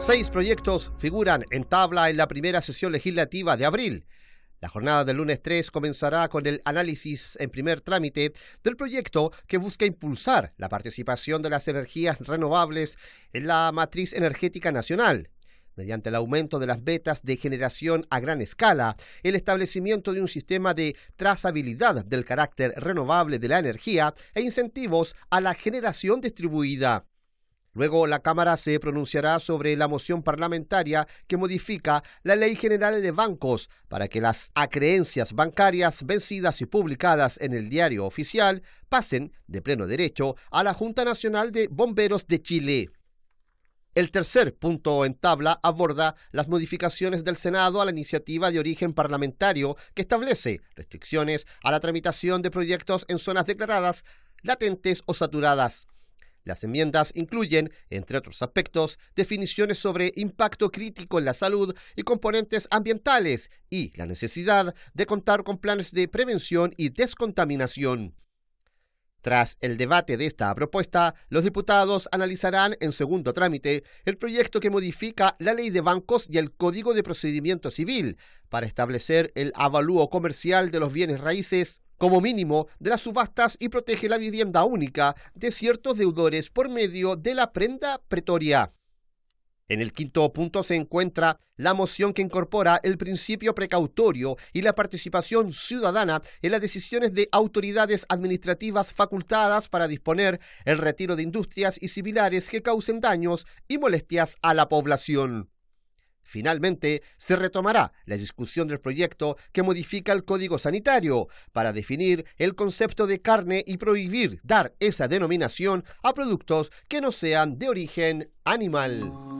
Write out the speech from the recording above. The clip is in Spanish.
Seis proyectos figuran en tabla en la primera sesión legislativa de abril. La jornada del lunes 3 comenzará con el análisis en primer trámite del proyecto que busca impulsar la participación de las energías renovables en la matriz energética nacional, mediante el aumento de las vetas de generación a gran escala, el establecimiento de un sistema de trazabilidad del carácter renovable de la energía e incentivos a la generación distribuida. Luego, la Cámara se pronunciará sobre la moción parlamentaria que modifica la Ley General de Bancos para que las acreencias bancarias vencidas y publicadas en el diario oficial pasen de pleno derecho a la Junta Nacional de Bomberos de Chile. El tercer punto en tabla aborda las modificaciones del Senado a la iniciativa de origen parlamentario que establece restricciones a la tramitación de proyectos en zonas declaradas latentes o saturadas. Las enmiendas incluyen, entre otros aspectos, definiciones sobre impacto crítico en la salud y componentes ambientales y la necesidad de contar con planes de prevención y descontaminación. Tras el debate de esta propuesta, los diputados analizarán en segundo trámite el proyecto que modifica la ley de bancos y el Código de Procedimiento Civil para establecer el avalúo comercial de los bienes raíces como mínimo de las subastas y protege la vivienda única de ciertos deudores por medio de la prenda pretoria. En el quinto punto se encuentra la moción que incorpora el principio precautorio y la participación ciudadana en las decisiones de autoridades administrativas facultadas para disponer el retiro de industrias y similares que causen daños y molestias a la población. Finalmente, se retomará la discusión del proyecto que modifica el Código Sanitario para definir el concepto de carne y prohibir dar esa denominación a productos que no sean de origen animal.